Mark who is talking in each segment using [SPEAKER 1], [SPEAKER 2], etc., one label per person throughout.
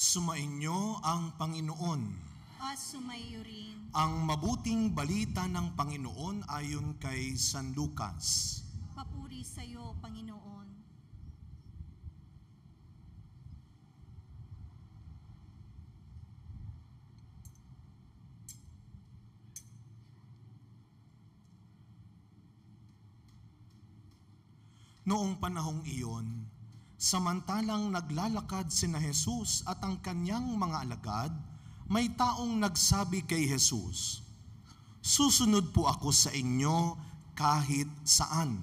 [SPEAKER 1] Sumainyo ang Panginoon. At sumaiyo rin. Ang mabuting balita ng Panginoon ayon kay San Lucas. Papuri sa iyo, Panginoon. Noong panahong iyon, Samantalang naglalakad sina Jesus at ang kanyang mga alagad, may taong nagsabi kay Jesus, Susunod po ako sa inyo kahit saan.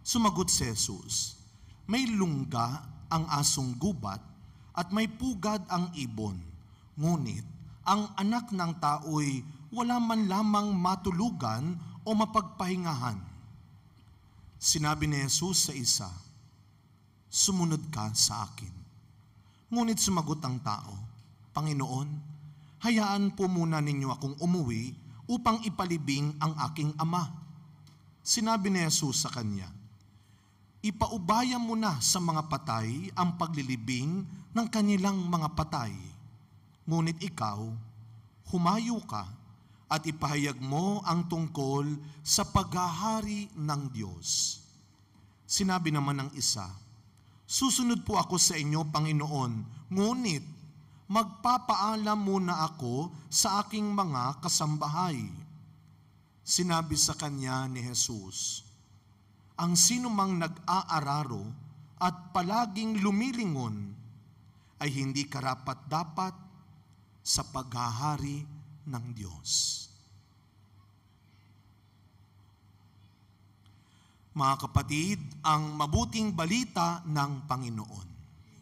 [SPEAKER 1] Sumagot si Jesus, May lungga ang asong gubat at may pugad ang ibon. Ngunit ang anak ng tao'y wala man lamang matulugan o mapagpahingahan. Sinabi ni Jesus sa isa, sumunod ka sa akin. Ngunit sumagot ang tao, Panginoon, hayaan po muna ninyo akong umuwi upang ipalibing ang aking ama. Sinabi ni Jesus sa kanya, Ipaubaya mo na sa mga patay ang paglilibing ng kanilang mga patay. Ngunit ikaw, humayo ka at ipahayag mo ang tungkol sa paghahari ng Diyos. Sinabi naman ng isa, Susunod po ako sa inyo, Panginoon, ngunit magpapaalam muna ako sa aking mga kasambahay. Sinabi sa kanya ni Jesus, Ang sinumang nag-aararo at palaging lumilingon ay hindi karapat-dapat sa paghahari ng Diyos. Mga kapatid, ang mabuting balita ng Panginoon.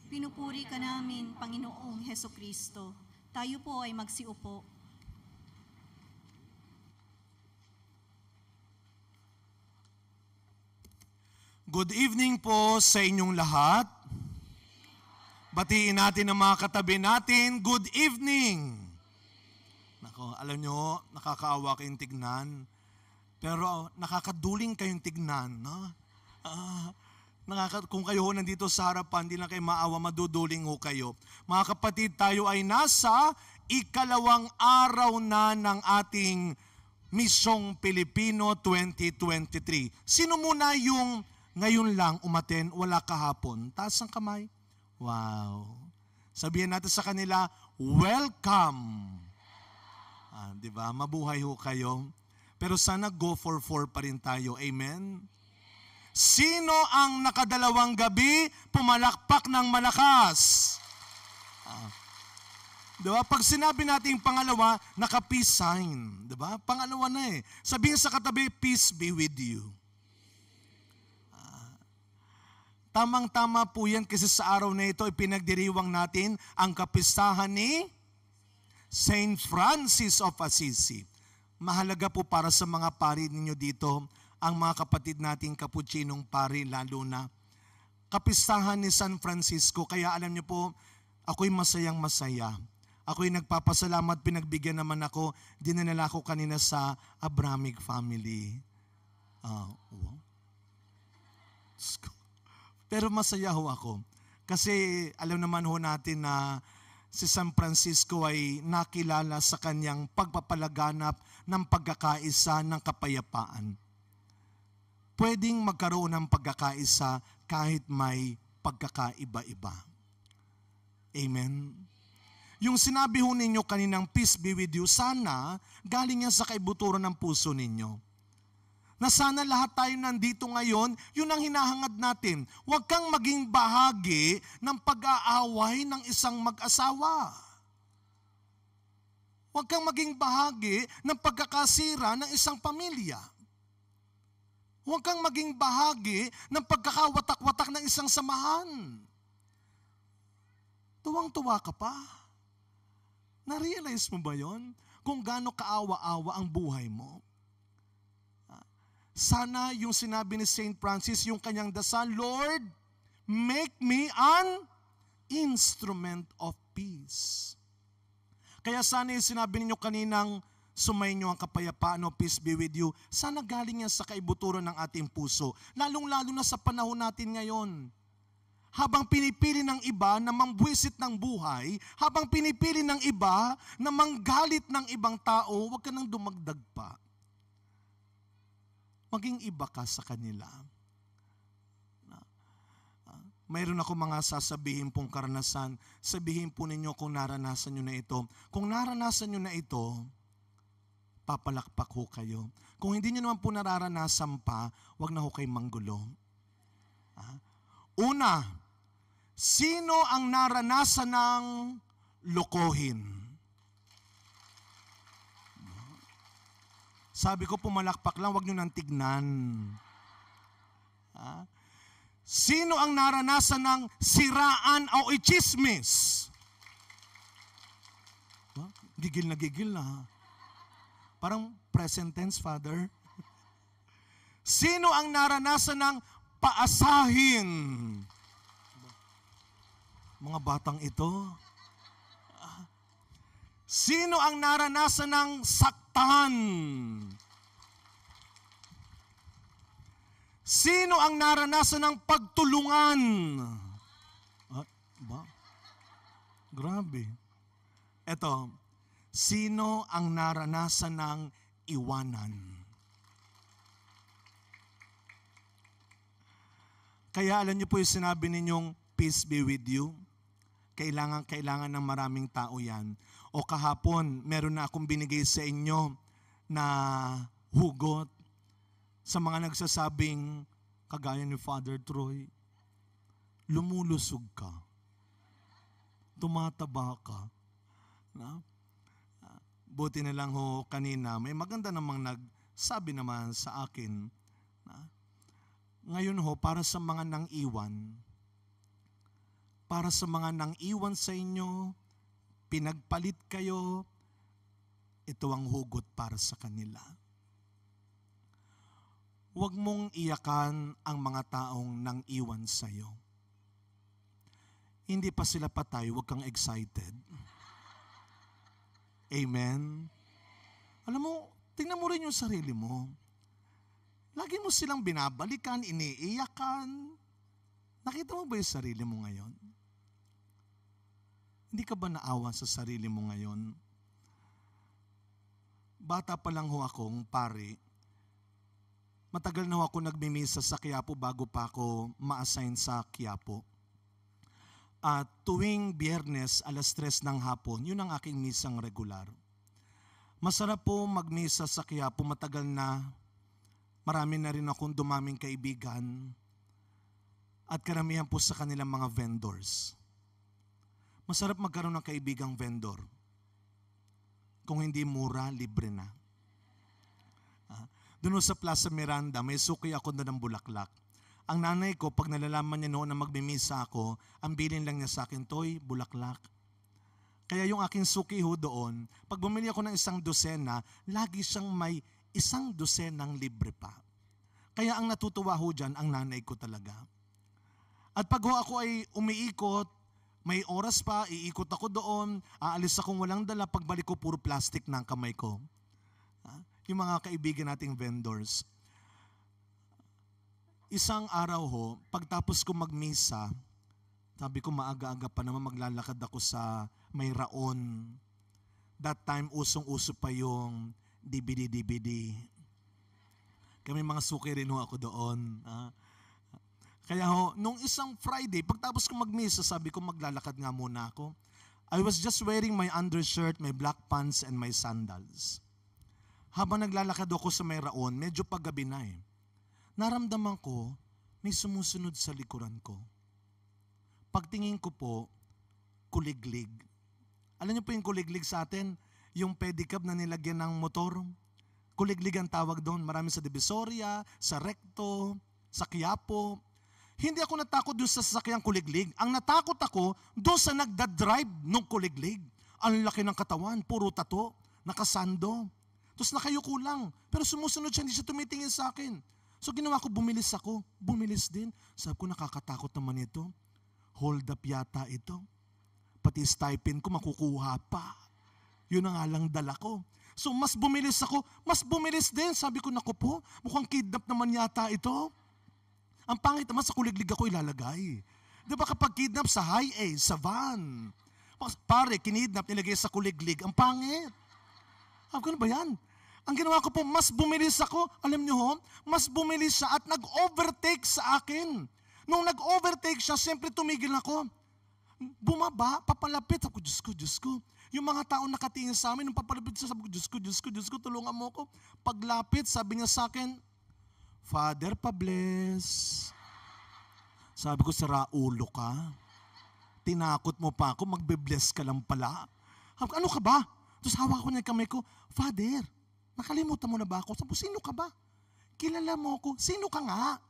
[SPEAKER 1] Pinupuri ka namin, Panginoong Heso Kristo. Tayo po ay magsiupo. Good evening po sa inyong lahat. Batiin natin ang mga katabi natin. Good evening! Nako, alam nyo, nakakaawa kayong tignan pero nakakaduling kayong tignan. No? Uh, nakaka- kung kayo ho nandito sa harapan, hindi lang kayo maawa, maduduling ho kayo. Mga kapatid, tayo ay nasa ikalawang araw na ng ating Misyong Pilipino 2023. Sino muna yung ngayon lang umaten, wala kahapon? Taas ang kamay. Wow. Sabihin natin sa kanila, welcome. Ah, di ba? Mabuhay ho kayo. Pero sana go for four pa rin tayo. Amen? Sino ang nakadalawang gabi pumalakpak ng malakas? Ah. Diba? Pag sinabi natin pangalawa, naka-peace sign. Diba? Pangalawa na eh. Sabihin sa katabi, peace be with you. Ah. Tamang-tama po yan kasi sa araw na ito, ipinagdiriwang natin ang kapistahan ni Saint Francis of Assisi mahalaga po para sa mga pari ninyo dito, ang mga kapatid nating kapuchinong pari, lalo na kapistahan ni San Francisco. Kaya alam niyo po, ako'y masayang masaya. Ako'y nagpapasalamat, pinagbigyan naman ako, dinanala ko kanina sa Abramic family. Uh, wow. Pero masaya ho ako. Kasi alam naman ho natin na si San Francisco ay nakilala sa kanyang pagpapalaganap ng pagkakaisa ng kapayapaan. Pwedeng magkaroon ng pagkakaisa kahit may pagkakaiba-iba. Amen? Yung sinabi ho ninyo kaninang peace be with you, sana galing yan sa kaibuturan ng puso ninyo na sana lahat tayo nandito ngayon, yun ang hinahangad natin. Huwag kang maging bahagi ng pag-aaway ng isang mag-asawa. Huwag kang maging bahagi ng pagkakasira ng isang pamilya. Huwag kang maging bahagi ng pagkakawatak-watak ng isang samahan. Tuwang-tuwa ka pa. Na-realize mo ba yon? Kung gaano kaawa-awa ang buhay mo. Sana yung sinabi ni St. Francis, yung kanyang dasal, Lord, make me an instrument of peace. Kaya sana yung sinabi ninyo kaninang sumayin niyo ang kapayapaan o peace be with you, sana galing yan sa kaibuturan ng ating puso. Lalong-lalo na sa panahon natin ngayon habang pinipili ng iba na mambwisit ng buhay, habang pinipili ng iba na manggalit ng ibang tao, huwag ka nang dumagdag pa maging iba ka sa kanila. Ah, mayroon ako mga sasabihin pong karanasan. Sabihin po ninyo kung naranasan nyo na ito. Kung naranasan nyo na ito, papalakpak ho kayo. Kung hindi nyo naman po nararanasan pa, wag na ho kayo manggulo. Ah, una, sino ang naranasan ng lokohin? Sabi ko, pumalakpak lang, wag nyo nang tignan. Ha? Sino ang naranasan ng siraan o ichismis? Ha? Gigil na gigil na. Ha? Parang present tense, Father. Sino ang naranasan ng paasahin? Mga batang ito. Sino ang naranasan ng saktan? Sino ang naranasan ng pagtulungan? Ah, ba? Grabe. Ito, sino ang naranasan ng iwanan? Kaya alam niyo po yung sinabi ninyong, peace be with you. Kailangan, kailangan ng maraming tao yan o kahapon, meron na akong binigay sa inyo na hugot sa mga nagsasabing, kagaya ni Father Troy, lumulusog ka. Tumataba ka. Na? Buti na lang ho kanina, may maganda namang nagsabi naman sa akin. Na? Ngayon ho, para sa mga nang iwan, para sa mga nang iwan sa inyo, pinagpalit kayo, ito ang hugot para sa kanila. Huwag mong iyakan ang mga taong nang iwan sa iyo. Hindi pa sila patay, huwag kang excited. Amen? Alam mo, tingnan mo rin yung sarili mo. Lagi mo silang binabalikan, iniiyakan. Nakita mo ba yung sarili mo ngayon? Hindi ka ba naawa sa sarili mo ngayon? Bata pa lang ho akong pare. Matagal na ho ako nagmimisa sa Quiapo bago pa ako ma-assign sa Quiapo. At tuwing biyernes alas tres ng hapon, yun ang aking misang regular. Masarap po magmisa sa Quiapo matagal na. Marami na rin akong dumaming kaibigan at karamihan po sa kanilang mga vendors. Masarap magkaroon ng kaibigang vendor. Kung hindi mura, libre na. Ah, doon sa Plaza Miranda, may suki ako doon ng bulaklak. Ang nanay ko, pag nalalaman niya noon na magmimisa ako, ang bilin lang niya sa akin, Toy, bulaklak. Kaya yung aking suki ho doon, pag bumili ako ng isang dosena, lagi siyang may isang dosenang libre pa. Kaya ang natutuwa ho dyan, ang nanay ko talaga. At pag ho ako ay umiikot, may oras pa, iikot ako doon, aalis akong walang dala, pagbalik ko puro plastic ng kamay ko. Yung mga kaibigan nating vendors. Isang araw ho, pagtapos ko magmisa, sabi ko maaga-aga pa naman maglalakad ako sa may raon. That time, usong-uso pa yung DVD-DVD. Kami mga suki rin ho ako doon. Ha? Kaya ho, nung isang Friday, pagtapos ko mag-misa, sabi ko maglalakad nga muna ako. I was just wearing my undershirt, my black pants, and my sandals. Habang naglalakad ako sa may raon, medyo paggabi na eh. Naramdaman ko, may sumusunod sa likuran ko. Pagtingin ko po, kuliglig. Alam niyo po yung kuliglig sa atin? Yung pedicab na nilagyan ng motor. Kuliglig ang tawag doon. Marami sa Divisoria, sa Recto, sa Quiapo, hindi ako natakot doon sa sasakyang kuliglig. Ang natakot ako doon sa nagda-drive ng kuliglig. Ang laki ng katawan, puro tato, nakasando. Tapos nakayuko lang. Pero sumusunod siya, hindi siya tumitingin sa akin. So ginawa ko, bumilis ako. Bumilis din. Sabi ko, nakakatakot naman ito. Hold up yata ito. Pati stipend ko, makukuha pa. Yun ang alang dala ko. So mas bumilis ako, mas bumilis din. Sabi ko, naku po, mukhang kidnap naman yata ito. Ang pangit naman sa kuliglig ako ilalagay. Di ba kapag kidnap sa high age, sa van, pare, kinidnap, nilagay sa kuliglig, ang pangit. Ah, ganun ba yan? Ang ginawa ko po, mas bumilis ako, alam niyo ho, mas bumilis siya at nag-overtake sa akin. Nung nag-overtake siya, siyempre tumigil ako. Bumaba, papalapit ako, Diyos ko, Diyos ko. Yung mga tao nakatingin sa amin, nung papalapit siya, sabi ko, Diyos ko, Diyos ko, Diyos ko, tulungan mo ko. Paglapit, sabi niya sa akin, Father, pabless. Sabi ko, sira ulo ka. Tinakot mo pa ako, magbe-bless ka lang pala. Ano ka ba? Tapos hawak ko niya kamay ko, Father, nakalimutan mo na ba ako? Sabi sino ka ba? Kilala mo ako. Sino ka nga?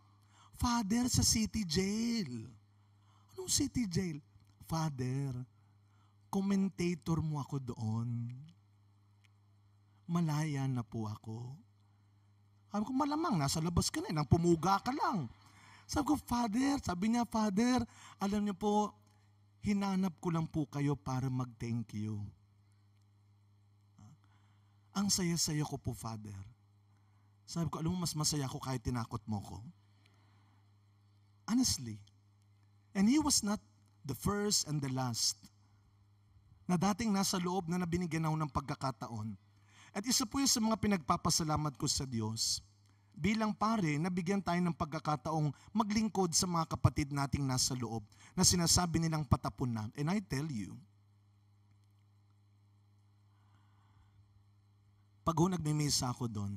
[SPEAKER 1] Father, sa city jail. Anong city jail? Father, commentator mo ako doon. Malaya na po ako. Sabi ko, malamang, nasa labas ka na eh, nang pumuga ka lang. Sabi ko, Father, sabi niya, Father, alam niyo po, hinanap ko lang po kayo para mag-thank you. Ang saya-saya ko po, Father. Sabi ko, alam mo, mas masaya ko kahit tinakot mo ko. Honestly. And he was not the first and the last na dating nasa loob na nabinigyan ako ng pagkakataon at isa po yun sa mga pinagpapasalamat ko sa Diyos. Bilang pare, nabigyan tayo ng pagkakataong maglingkod sa mga kapatid nating nasa loob na sinasabi nilang patapon na. And I tell you, pag ho nagmimisa ako doon,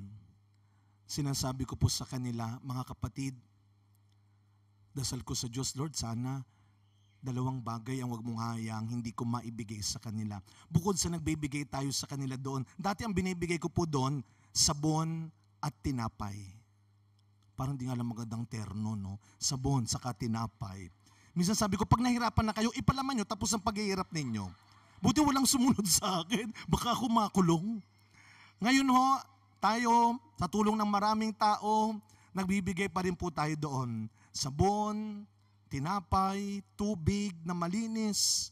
[SPEAKER 1] sinasabi ko po sa kanila, mga kapatid, dasal ko sa Diyos, Lord, sana Dalawang bagay ang wag mong hayang hindi ko maibigay sa kanila. Bukod sa nagbibigay tayo sa kanila doon, dati ang binibigay ko po doon, sabon at tinapay. Parang hindi nga lang magandang terno, no? Sabon, saka tinapay. Minsan sabi ko, pag nahirapan na kayo, ipalaman nyo, tapos ang paghihirap ninyo. Buti walang sumunod sa akin, baka ako makulong. Ngayon ho, tayo, sa tulong ng maraming tao, nagbibigay pa rin po tayo doon. Sabon, tinapay, tubig na malinis.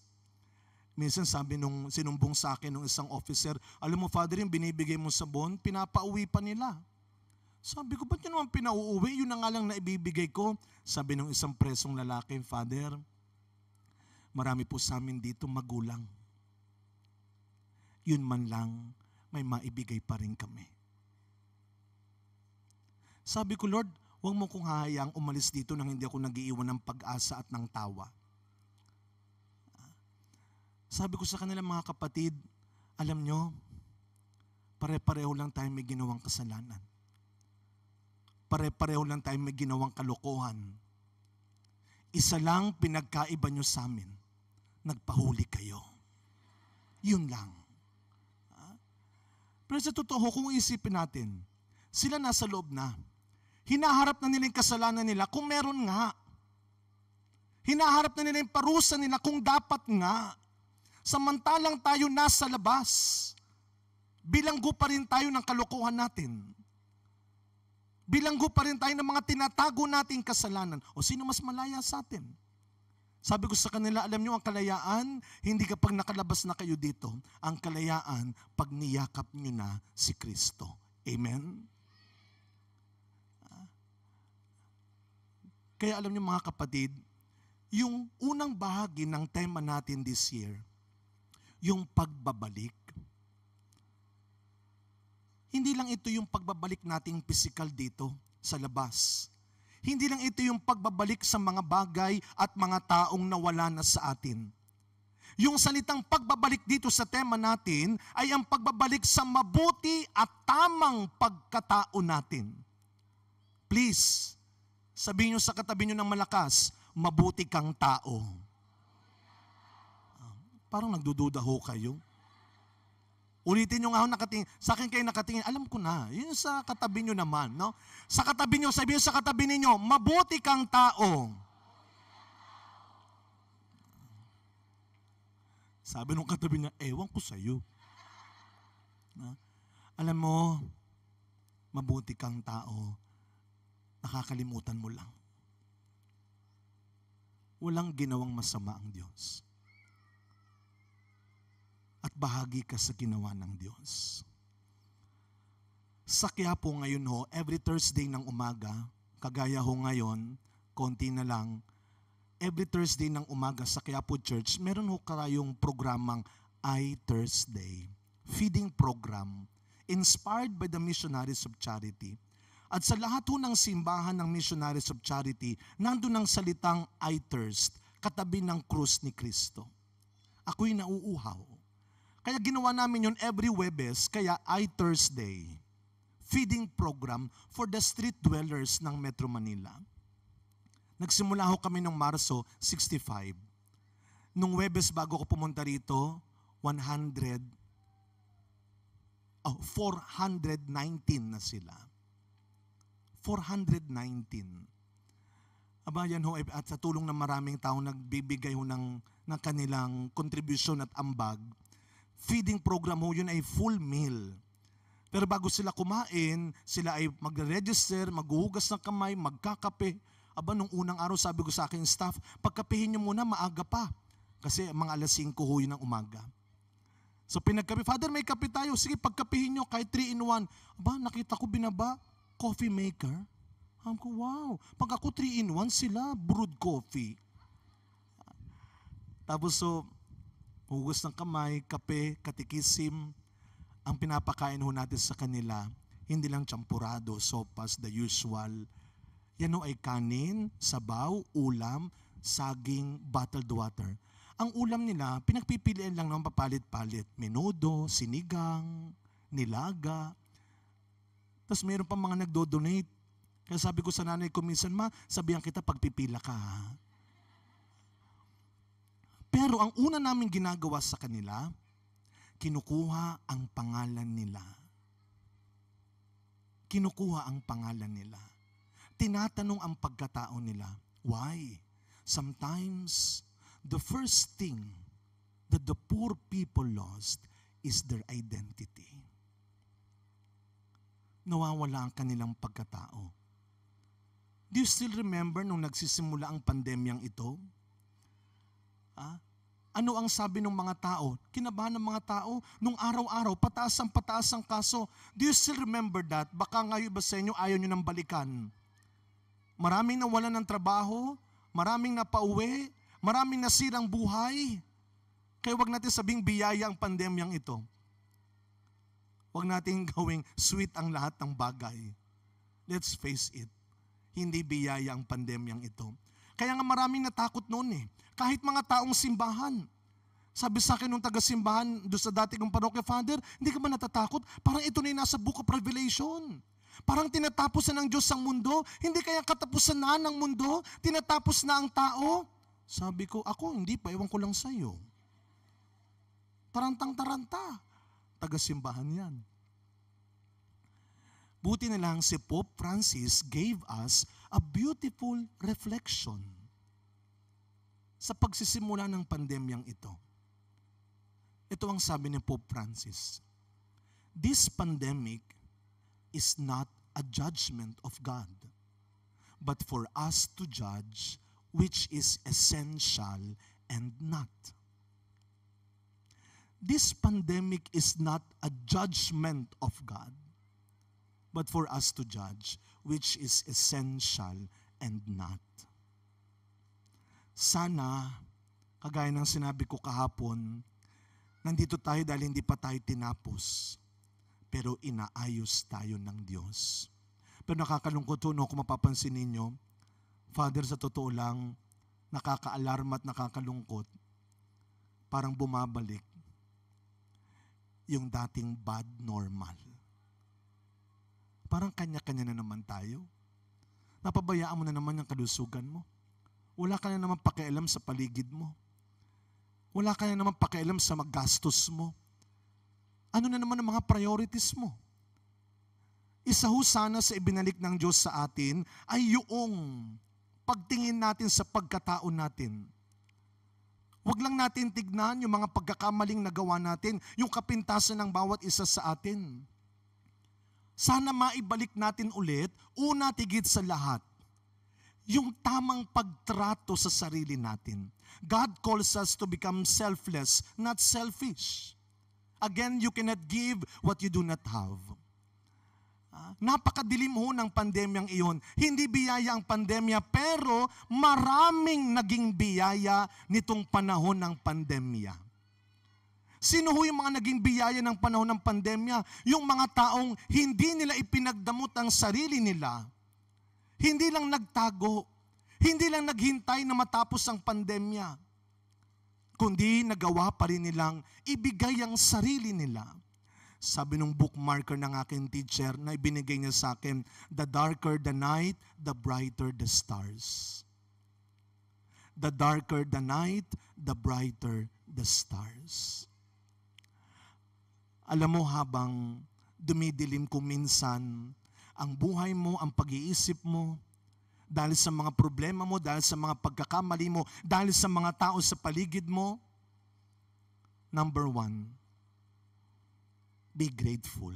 [SPEAKER 1] Minsan sabi nung sinumbong sa akin ng isang officer, alam mo father, yung binibigay mo sabon, pinapauwi pa nila. Sabi ko, ba't yun naman pinauuwi? Yun na nga lang na ibibigay ko. Sabi nung isang presong lalaki, Father, marami po sa amin dito magulang. Yun man lang, may maibigay pa rin kami. Sabi ko, Lord, huwag mo kong hahayaang umalis dito nang hindi ako nagiiwan ng pag-asa at ng tawa. Sabi ko sa kanila mga kapatid, alam nyo, pare-pareho lang tayo may ginawang kasalanan. Pare-pareho lang tayo may ginawang kalokohan. Isa lang pinagkaiba nyo sa amin. Nagpahuli kayo. Yun lang. Ah? Pero sa totoo, kung isipin natin, sila nasa loob na Hinaharap na nila yung kasalanan nila kung meron nga. Hinaharap na nila yung parusa nila kung dapat nga. Samantalang tayo nasa labas, bilanggo pa rin tayo ng kalokohan natin. Bilanggo pa rin tayo ng mga tinatago nating kasalanan. O sino mas malaya sa atin? Sabi ko sa kanila, alam niyo ang kalayaan, hindi kapag nakalabas na kayo dito. Ang kalayaan, pag niyakap nyo na si Kristo. Amen? Kaya alam niyo mga kapatid, yung unang bahagi ng tema natin this year, yung pagbabalik. Hindi lang ito yung pagbabalik nating physical dito sa labas. Hindi lang ito yung pagbabalik sa mga bagay at mga taong nawala na sa atin. Yung salitang pagbabalik dito sa tema natin ay ang pagbabalik sa mabuti at tamang pagkatao natin. Please, Sabihin nyo sa katabi nyo ng malakas, mabuti kang tao. Ah, parang nagdududa ho kayo. Ulitin nyo nga ho nakatingin. Sa akin kayo nakatingin, alam ko na. Yun sa katabi nyo naman. No? Sa katabi nyo, sabihin nyo sa katabi ninyo, mabuti kang tao. Sabi nung katabi niya, ewan ko sa'yo. Na? Ah, alam mo, mabuti kang tao nakakalimutan mo lang. Walang ginawang masama ang Diyos. At bahagi ka sa ginawa ng Diyos. Sa po ngayon ho, every Thursday ng umaga, kagaya ho ngayon, konti na lang, every Thursday ng umaga sa Quiapo Church, meron ho karayong programang I Thursday, feeding program, inspired by the missionaries of charity at sa lahat ho ng simbahan ng Missionaries of Charity, nandun ang salitang I thirst, katabi ng krus ni Kristo. Ako'y nauuhaw. Kaya ginawa namin yun every Webes, kaya I Thursday, feeding program for the street dwellers ng Metro Manila. Nagsimula ho kami ng Marso 65. Nung Webes bago ko pumunta rito, 100 oh, 419 na sila. 419. Aba, yan ho, eh, at sa tulong ng maraming tao nagbibigay ho ng, ng kanilang kontribusyon at ambag, feeding program ho yun ay full meal. Pero bago sila kumain, sila ay magre-register, maghuhugas ng kamay, magkakape. Aba, nung unang araw sabi ko sa akin, staff, pagkapihin nyo muna, maaga pa. Kasi mga alas 5 ho yun ng umaga. So pinagkape, Father, may kape tayo. Sige, pagkapihin nyo, kahit 3 in 1. Aba, nakita ko binaba coffee maker. Sabi ko, wow. Pag ako 3 in 1 sila, brewed coffee. Tapos so, hugas ng kamay, kape, katikisim, ang pinapakain ho natin sa kanila, hindi lang champurado, sopas, the usual. Yan ho ay kanin, sabaw, ulam, saging, bottled water. Ang ulam nila, pinagpipilian lang ng papalit-palit. Menudo, sinigang, nilaga, tapos mayroon pa mga nagdo-donate. Kaya sabi ko sa nanay ko minsan, ma, sabihan kita pagpipila ka. Pero ang una namin ginagawa sa kanila, kinukuha ang pangalan nila. Kinukuha ang pangalan nila. Tinatanong ang pagkatao nila. Why? Sometimes, the first thing that the poor people lost is their identity nawawala ang kanilang pagkatao. Do you still remember nung nagsisimula ang pandemyang ito? Ha? ano ang sabi ng mga tao? Kinabahan ng mga tao nung araw-araw, pataas ang pataas ang kaso. Do you still remember that? Baka ngayon ba sa inyo ayaw nyo nang balikan? Maraming nawalan ng trabaho, maraming napauwi, maraming nasirang buhay. Kaya wag natin sabing biyaya ang pandemyang ito. Huwag nating gawing sweet ang lahat ng bagay. Let's face it, hindi biyaya ang pandemyang ito. Kaya nga maraming natakot noon eh. Kahit mga taong simbahan. Sabi sa akin nung taga-simbahan doon sa dati kong parokya, Father, hindi ka ba natatakot? Parang ito na yung nasa Book of Revelation. Parang tinatapos na ng Diyos ang mundo. Hindi kaya katapusan na ng mundo? Tinatapos na ang tao? Sabi ko, ako hindi pa, ewan ko lang sa'yo. Tarantang-taranta tagasimbahan yan. Buti na lang si Pope Francis gave us a beautiful reflection sa pagsisimula ng pandemyang ito. Ito ang sabi ni Pope Francis. This pandemic is not a judgment of God, but for us to judge which is essential and not this pandemic is not a judgment of God, but for us to judge, which is essential and not. Sana, kagaya ng sinabi ko kahapon, nandito tayo dahil hindi pa tayo tinapos, pero inaayos tayo ng Diyos. Pero nakakalungkot no, kung mapapansin ninyo, Father, sa totoo lang, nakakaalarma at nakakalungkot, parang bumabalik yung dating bad normal. Parang kanya-kanya na naman tayo. Napabayaan mo na naman yung kalusugan mo. Wala ka na naman pakialam sa paligid mo. Wala ka na naman pakialam sa magastos mo. Ano na naman ang mga priorities mo? Isa ho sana sa ibinalik ng Diyos sa atin ay yung pagtingin natin sa pagkataon natin. Huwag lang natin tignan yung mga pagkakamaling nagawa natin, yung kapintasan ng bawat isa sa atin. Sana maibalik natin ulit, una tigit sa lahat, yung tamang pagtrato sa sarili natin. God calls us to become selfless, not selfish. Again, you cannot give what you do not have. Ah, napakadilim ho ng pandemyang iyon. Hindi biyaya ang pandemya, pero maraming naging biyaya nitong panahon ng pandemya. Sino ho yung mga naging biyaya ng panahon ng pandemya? Yung mga taong hindi nila ipinagdamot ang sarili nila, hindi lang nagtago, hindi lang naghintay na matapos ang pandemya, kundi nagawa pa rin nilang ibigay ang sarili nila sabi nung bookmarker ng aking teacher na ibinigay niya sa akin, the darker the night, the brighter the stars. The darker the night, the brighter the stars. Alam mo habang dumidilim ko minsan, ang buhay mo, ang pag-iisip mo, dahil sa mga problema mo, dahil sa mga pagkakamali mo, dahil sa mga tao sa paligid mo, number one, Be grateful.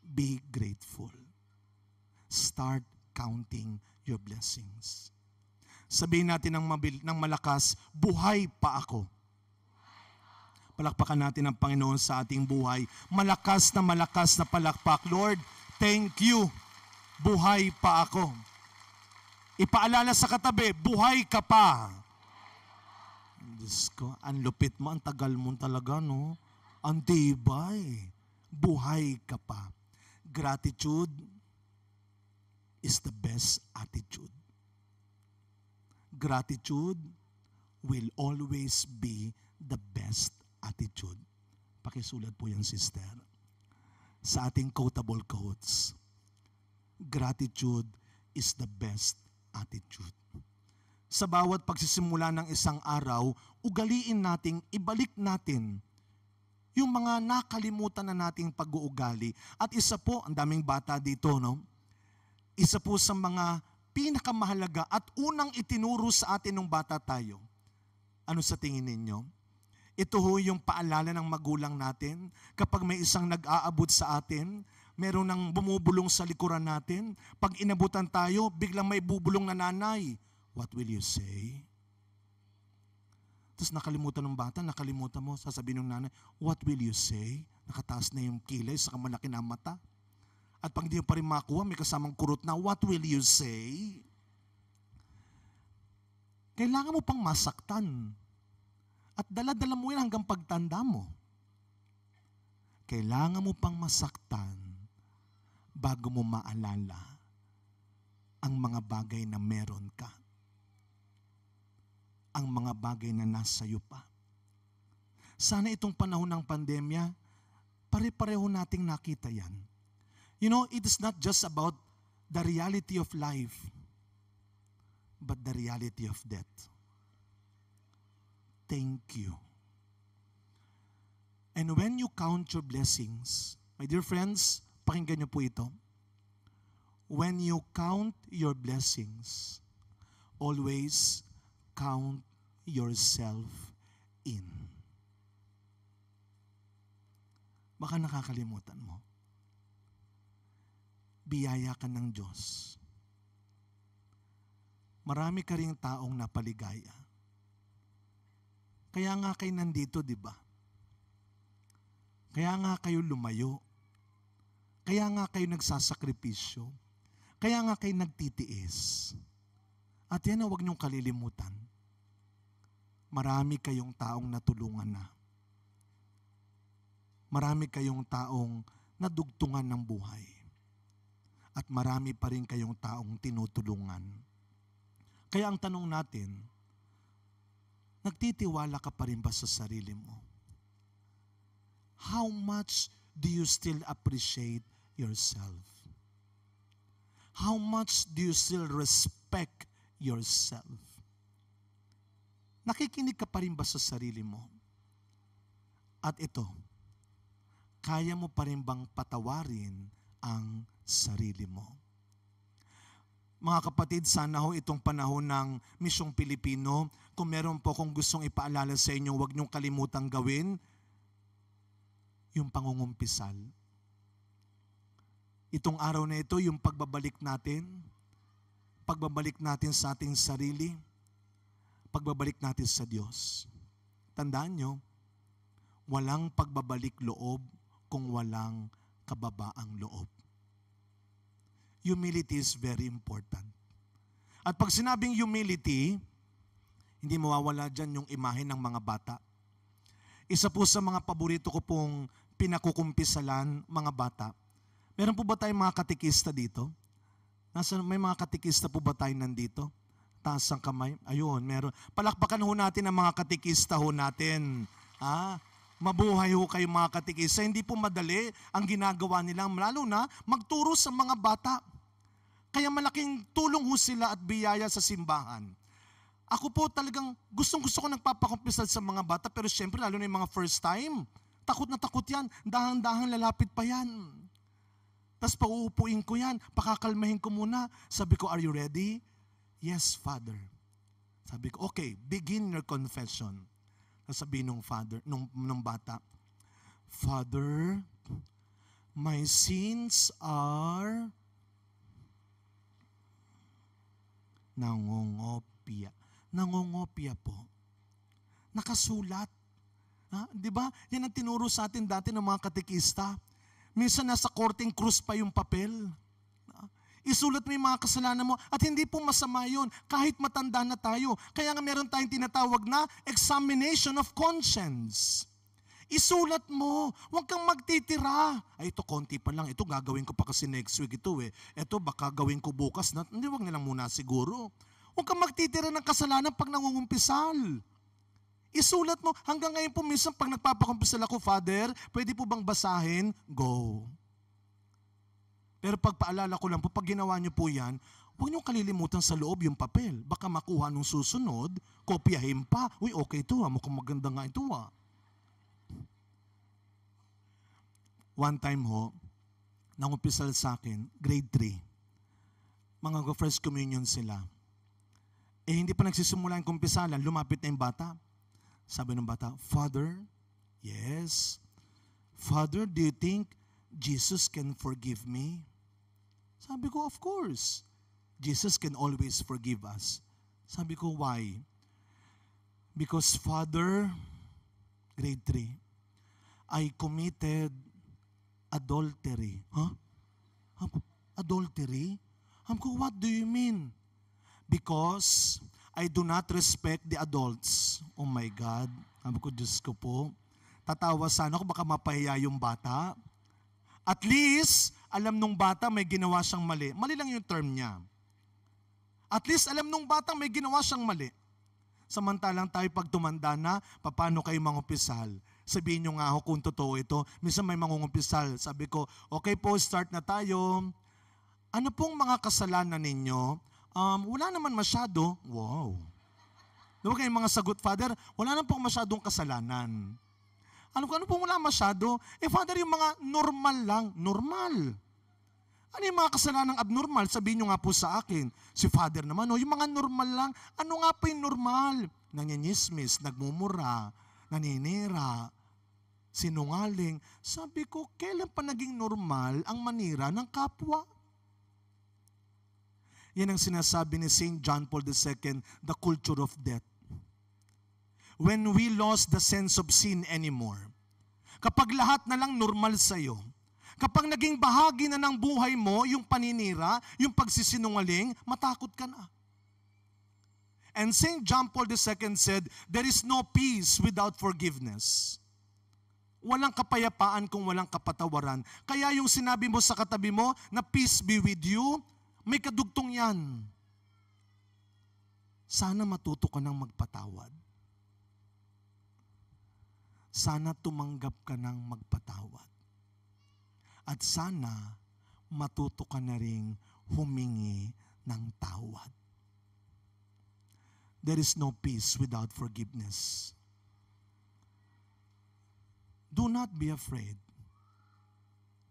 [SPEAKER 1] Be grateful. Start counting your blessings. Sabihin natin ng, mabil, ng malakas, buhay pa ako. Palakpakan natin ang Panginoon sa ating buhay. Malakas na malakas na palakpak. Lord, thank you. Buhay pa ako. Ipaalala sa katabi, buhay ka pa. Diyos ko, ang lupit mo, ang tagal mo talaga, no? Ang tibay. Buhay ka pa. Gratitude is the best attitude. Gratitude will always be the best attitude. Pakisulat po yan, sister. Sa ating quotable quotes, gratitude is the best attitude. Sa bawat pagsisimula ng isang araw, ugaliin nating ibalik natin yung mga nakalimutan na nating pag-uugali. At isa po, ang daming bata dito, no? Isa po sa mga pinakamahalaga at unang itinuro sa atin nung bata tayo. Ano sa tingin ninyo? Ito ho yung paalala ng magulang natin. Kapag may isang nag-aabot sa atin, meron ng bumubulong sa likuran natin. Pag inabutan tayo, biglang may bubulong na nanay. What will you say? Tapos nakalimutan ng bata, nakalimutan mo, sasabihin ng nanay, what will you say? Nakataas na yung kilay, saka malaki na mata. At pag hindi mo pa rin makuha, may kasamang kurot na, what will you say? Kailangan mo pang masaktan. At dala-dala mo yan hanggang pagtanda mo. Kailangan mo pang masaktan bago mo maalala ang mga bagay na meron ka ang mga bagay na nasa iyo pa. Sana itong panahon ng pandemya, pare-pareho nating nakita yan. You know, it is not just about the reality of life, but the reality of death. Thank you. And when you count your blessings, my dear friends, pakinggan niyo po ito. When you count your blessings, always count yourself in. Baka nakakalimutan mo. Biyaya ka ng Diyos. Marami ka rin taong napaligaya. Kaya nga kayo nandito, di ba? Kaya nga kayo lumayo. Kaya nga kayo nagsasakripisyo. Kaya nga kayo nagtitiis. At yan ang huwag niyong kalilimutan marami kayong taong natulungan na. Marami kayong taong nadugtungan ng buhay. At marami pa rin kayong taong tinutulungan. Kaya ang tanong natin, nagtitiwala ka pa rin ba sa sarili mo? How much do you still appreciate yourself? How much do you still respect yourself? Nakikinig ka pa rin ba sa sarili mo? At ito, kaya mo pa rin bang patawarin ang sarili mo? Mga kapatid, sana ho itong panahon ng Misyong Pilipino, kung meron po kung gustong ipaalala sa inyo, huwag niyong kalimutang gawin yung pangungumpisal. Itong araw na ito, yung pagbabalik natin, pagbabalik natin sa ating sarili, pagbabalik natin sa Diyos. Tandaan nyo, walang pagbabalik loob kung walang kababaang loob. Humility is very important. At pag sinabing humility, hindi mawawala dyan yung imahe ng mga bata. Isa po sa mga paborito ko pong pinakukumpisalan, mga bata. Meron po ba tayong mga katikista dito? Nasa, may mga katikista po ba tayo nandito? Taas ang kamay. Ayun, meron. Palakpakan ho natin ang mga katikista ho natin. Ha? Mabuhay ho kayo mga katikista. Hindi po madali ang ginagawa nila, lalo na magturo sa mga bata. Kaya malaking tulong ho sila at biyaya sa simbahan. Ako po talagang gustong gusto ko nagpapakumpisal sa mga bata pero syempre lalo na yung mga first time. Takot na takot yan. Dahan-dahan lalapit pa yan. Tapos pauupuin ko yan. Pakakalmahin ko muna. Sabi ko, are you ready? Yes, Father. Sabi ko, okay, begin your confession. Sabi nung father, nung, nung bata, Father, my sins are nangongopia. Nangongopia po. Nakasulat. Ha? Di ba? Yan ang tinuro sa atin dati ng mga katikista. Minsan nasa korting krus pa yung papel. Isulat mo yung mga kasalanan mo at hindi po masama yun kahit matanda na tayo. Kaya nga meron tayong tinatawag na examination of conscience. Isulat mo. Huwag kang magtitira. Ay, ito konti pa lang. Ito gagawin ko pa kasi next week ito eh. Ito baka gawin ko bukas na. Hindi, wag nilang muna siguro. Huwag kang magtitira ng kasalanan pag nangungumpisal. Isulat mo. Hanggang ngayon po, minsan pag nagpapakumpisal ako, Father, pwede po bang basahin? Go. Pero pagpaalala ko lang po, pag ginawa niyo po yan, huwag niyong kalilimutan sa loob yung papel. Baka makuha nung susunod, kopyahin pa. Uy, okay ito ha, mukhang maganda nga ito ha. One time ho, nang upisal sa akin, grade 3, mga first communion sila. Eh, hindi pa nagsisimula yung kumpisalan, lumapit na yung bata. Sabi ng bata, Father, yes. Father, do you think Jesus can forgive me? Sabi ko, of course. Jesus can always forgive us. Sabi ko, why? Because Father, grade 3, I committed adultery. Huh? Adultery? I'm ko, what do you mean? Because I do not respect the adults. Oh my God. Sabi ko, Diyos ko po. Tatawa sana ako, baka mapahiya yung bata. At least, alam nung bata may ginawa siyang mali. Mali lang yung term niya. At least alam nung bata may ginawa siyang mali. Samantalang tayo pag tumanda na, paano kayo mangupisal? Sabihin nyo nga ako kung totoo ito. Minsan may mangungumpisal. Sabi ko, okay po, start na tayo. Ano pong mga kasalanan ninyo? Um, wala naman masyado. Wow. Diba kayong mga sagot, Father? Wala na pong masyadong kasalanan. Ano, ano po wala masyado? Eh Father, yung mga normal lang, normal. Ano yung mga kasalanang abnormal? Sabihin nyo nga po sa akin. Si Father naman, oh, yung mga normal lang, ano nga po yung normal? Nanyanismis, nagmumura, naninira, sinungaling. Sabi ko, kailan pa naging normal ang manira ng kapwa? Yan ang sinasabi ni St. John Paul II, the culture of death when we lost the sense of sin anymore. Kapag lahat na lang normal sa'yo, kapag naging bahagi na ng buhay mo, yung paninira, yung pagsisinungaling, matakot ka na. And St. John Paul II said, there is no peace without forgiveness. Walang kapayapaan kung walang kapatawaran. Kaya yung sinabi mo sa katabi mo na peace be with you, may kadugtong yan. Sana matuto ka ng magpatawad sana tumanggap ka ng magpatawad. At sana matuto ka na ring humingi ng tawad. There is no peace without forgiveness. Do not be afraid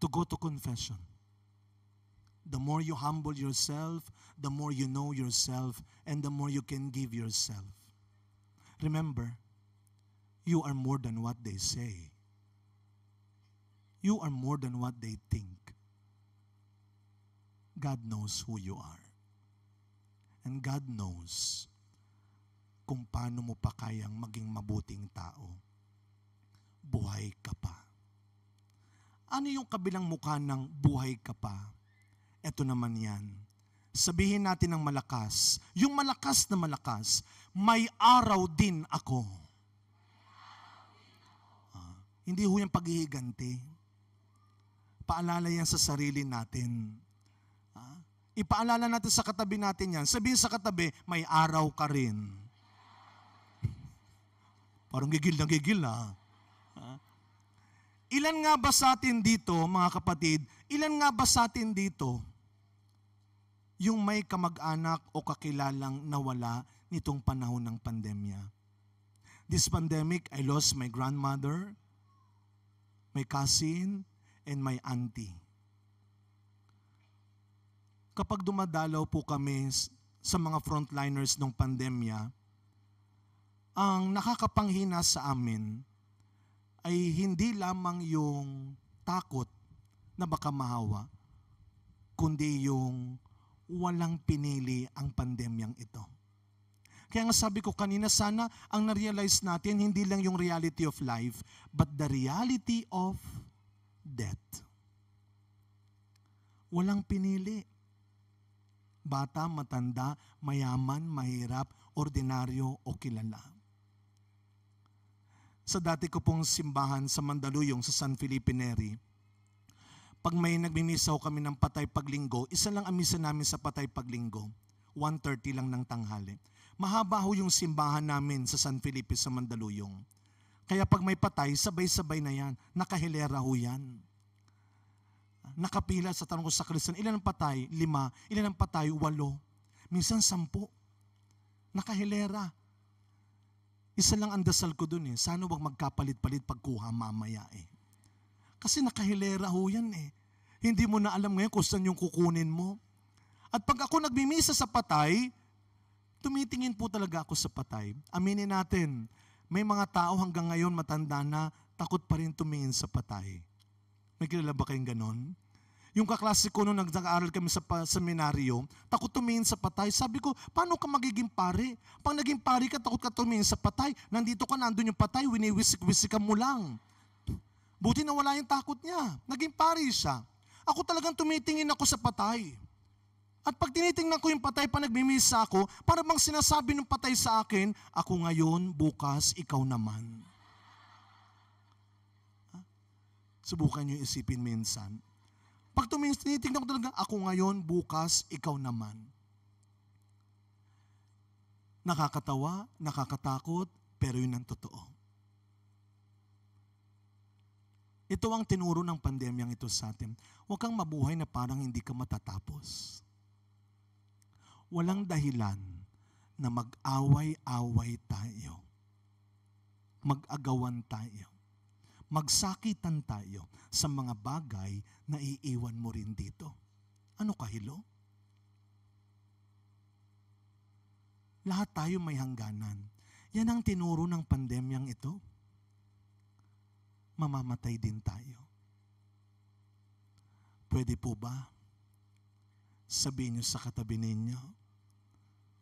[SPEAKER 1] to go to confession. The more you humble yourself, the more you know yourself, and the more you can give yourself. Remember, You are more than what they say. You are more than what they think. God knows who you are. And God knows kung paano mo pa kayang maging mabuting tao. Buhay ka pa. Ano yung kabilang mukha ng buhay ka pa? Ito naman yan. Sabihin natin ng malakas, yung malakas na malakas, may araw din ako hindi ho yung paghihiganti. Paalala yan sa sarili natin. Ha? Ipaalala natin sa katabi natin yan. Sabihin sa katabi, may araw ka rin. Parang gigil na gigil na. Ah. Ha? Ilan nga ba sa atin dito, mga kapatid, ilan nga ba sa atin dito yung may kamag-anak o kakilalang nawala nitong panahon ng pandemya? This pandemic, I lost my grandmother, my cousin, and my auntie. Kapag dumadalaw po kami sa mga frontliners ng pandemya, ang nakakapanghina sa amin ay hindi lamang yung takot na baka mahawa, kundi yung walang pinili ang pandemyang ito. Kaya nga sabi ko kanina, sana ang na-realize natin, hindi lang yung reality of life, but the reality of death. Walang pinili. Bata, matanda, mayaman, mahirap, ordinaryo o kilala. Sa dati ko pong simbahan sa Mandaluyong sa San Felipe Neri, pag may nagmimisaw kami ng patay paglinggo, isa lang ang misa namin sa patay paglinggo. 1.30 lang ng tanghali mahaba ho yung simbahan namin sa San Felipe sa Mandaluyong. Kaya pag may patay, sabay-sabay na yan. Nakahilera ho yan. Nakapila sa tanong ko sa Kristian, ilan ang patay? Lima. Ilan ang patay? Walo. Minsan sampu. Nakahilera. Isa lang ang dasal ko dun eh. Sana wag magkapalit-palit pagkuha mamaya eh. Kasi nakahilera ho yan eh. Hindi mo na alam ngayon kung saan yung kukunin mo. At pag ako nagmimisa sa patay, tumitingin po talaga ako sa patay. Aminin natin, may mga tao hanggang ngayon matanda na takot pa rin tumingin sa patay. May kilala ba kayong ganon? Yung kaklase ko nung nag-aaral kami sa seminaryo, takot tumingin sa patay. Sabi ko, paano ka magiging pare? Pag naging pare ka, takot ka tumingin sa patay. Nandito ka, nandun yung patay, winiwisik wisik ka mo lang. Buti na wala yung takot niya. Naging pare siya. Ako talagang tumitingin ako sa patay. At pag tinitingnan ko yung patay pa nagmimisa ako, para bang sinasabi ng patay sa akin, ako ngayon, bukas, ikaw naman. Ha? Ah, subukan nyo isipin minsan. Pag tinitingnan ko talaga, ako ngayon, bukas, ikaw naman. Nakakatawa, nakakatakot, pero yun ang totoo. Ito ang tinuro ng pandemyang ito sa atin. Huwag kang mabuhay na parang hindi ka matatapos walang dahilan na mag-away-away tayo. Mag-agawan tayo. Magsakitan tayo sa mga bagay na iiwan mo rin dito. Ano kahilo? Lahat tayo may hangganan. Yan ang tinuro ng pandemyang ito. Mamamatay din tayo. Pwede po ba? Sabihin niyo sa katabi ninyo,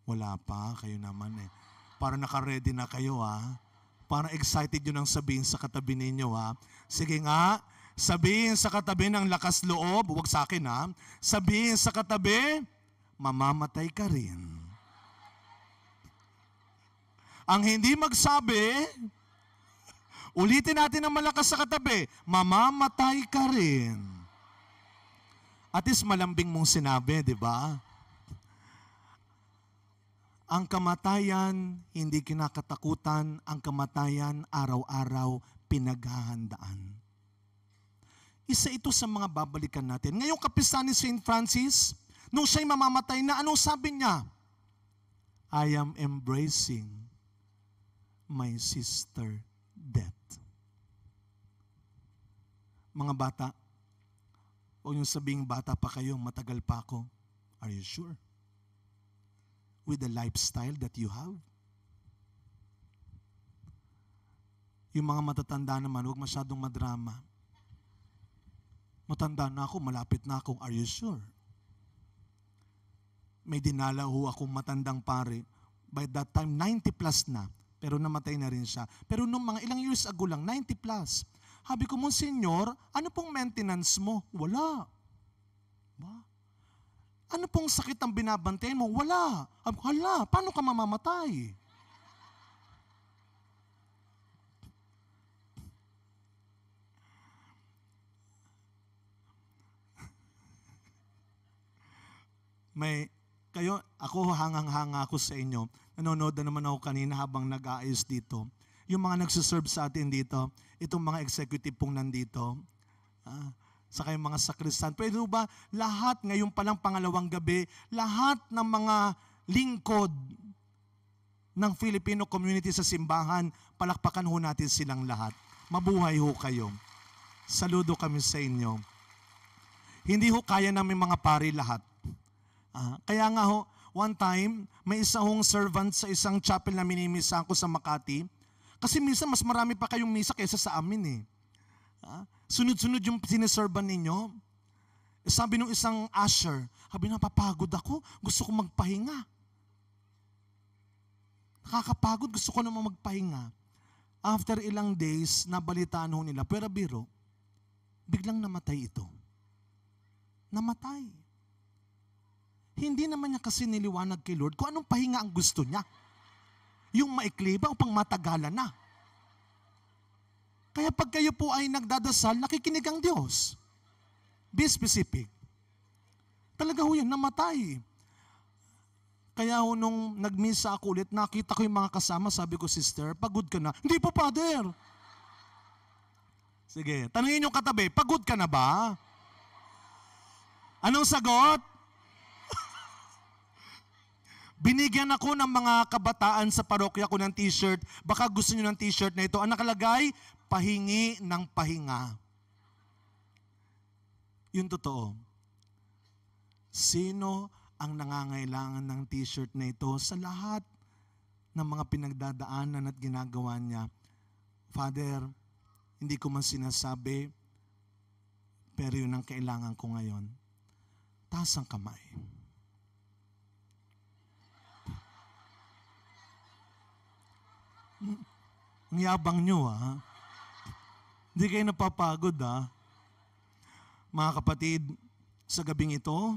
[SPEAKER 1] wala pa, kayo naman eh. Para nakaredy na kayo ha. Para excited yun nang sabihin sa katabi ninyo ha. Sige nga, sabihin sa katabi ng lakas loob, huwag sa akin ha. Sabihin sa katabi, mamamatay ka rin. Ang hindi magsabi, ulitin natin ang malakas sa katabi, mamamatay ka rin. At least malambing mong sinabi, di ba? Ang kamatayan, hindi kinakatakutan. Ang kamatayan, araw-araw, pinaghahandaan. Isa ito sa mga babalikan natin. Ngayong kapisan ni St. Francis, nung siya'y mamamatay na, ano sabi niya? I am embracing my sister death. Mga bata, huwag niyong sabing bata pa kayo, matagal pa ako. Are you sure? with the lifestyle that you have? Yung mga matatanda naman, huwag masyadong madrama. Matanda na ako, malapit na akong, Are you sure? May dinala ho akong matandang pare. By that time, 90 plus na. Pero namatay na rin siya. Pero nung mga ilang years ago lang, 90 plus. Habi ko, mo, Monsenyor, ano pong maintenance mo? Wala. Ano pong sakit ang binabantayan mo? Wala. Ah, hala, paano ka mamamatay? May, kayo, ako hangang-hanga ako sa inyo. Nanonood na naman ako kanina habang nag-aayos dito. Yung mga nagsiserve sa atin dito, itong mga executive pong nandito, ah, sa kayong mga sakristan. Pwede ba lahat ngayon palang pangalawang gabi, lahat ng mga lingkod ng Filipino community sa simbahan, palakpakan ho natin silang lahat. Mabuhay ho kayo. Saludo kami sa inyo. Hindi ho kaya namin mga pari lahat. Ah, kaya nga ho, one time, may isa hong servant sa isang chapel na minimisa ko sa Makati. Kasi minsan mas marami pa kayong misa kaysa sa amin eh. Sunod-sunod yung siniserban ninyo. Eh, sabi nung isang usher, sabi, napapagod ako, gusto ko magpahinga. Nakakapagod, gusto ko naman magpahinga. After ilang days, nabalitaan ho nila, pero biro, biglang namatay ito. Namatay. Hindi naman niya kasi niliwanag kay Lord kung anong pahinga ang gusto niya. Yung maikli ba o pang matagalan na? Kaya pag kayo po ay nagdadasal, nakikinig ang Diyos. Be specific. Talaga ho yun, namatay. Kaya ho nung nagmisa ako ulit, nakita ko yung mga kasama, sabi ko, sister, pagod ka na. Hindi po, father. Sige, tanungin yung katabi, pagod ka na ba? Anong sagot? Binigyan ako ng mga kabataan sa parokya ko ng t-shirt. Baka gusto nyo ng t-shirt na ito. Ang nakalagay, pahingi ng pahinga. Yun totoo. Sino ang nangangailangan ng t-shirt na ito sa lahat ng mga pinagdadaanan at ginagawa niya? Father, hindi ko man sinasabi, pero yun ang kailangan ko ngayon. Taas ang kamay. Ang yabang nyo, ha? Ah. Hindi kayo napapagod ha. Mga kapatid, sa gabing ito,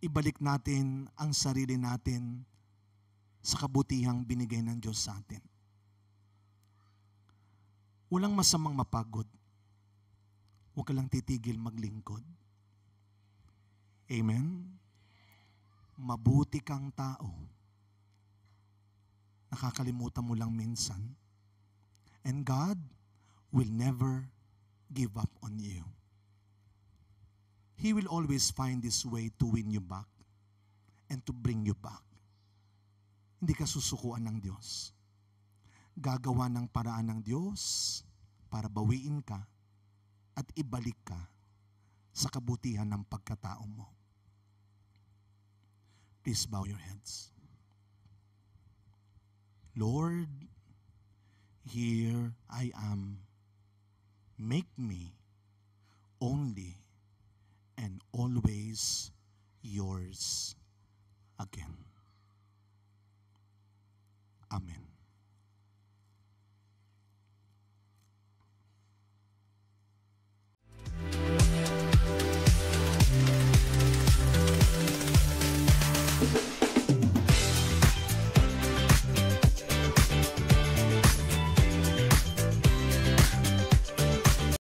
[SPEAKER 1] ibalik natin ang sarili natin sa kabutihang binigay ng Diyos sa atin. Walang masamang mapagod. Huwag ka lang titigil maglingkod. Amen? Mabuti kang tao. Nakakalimutan mo lang minsan. And God will never give up on you. He will always find this way to win you back and to bring you back. Hindi ka susukuan ng Diyos. Gagawa ng paraan ng Diyos para bawiin ka at ibalik ka sa kabutihan ng pagkatao mo. Please bow your heads. Lord, here I am. Make me only and always yours again. Amen. Thank you.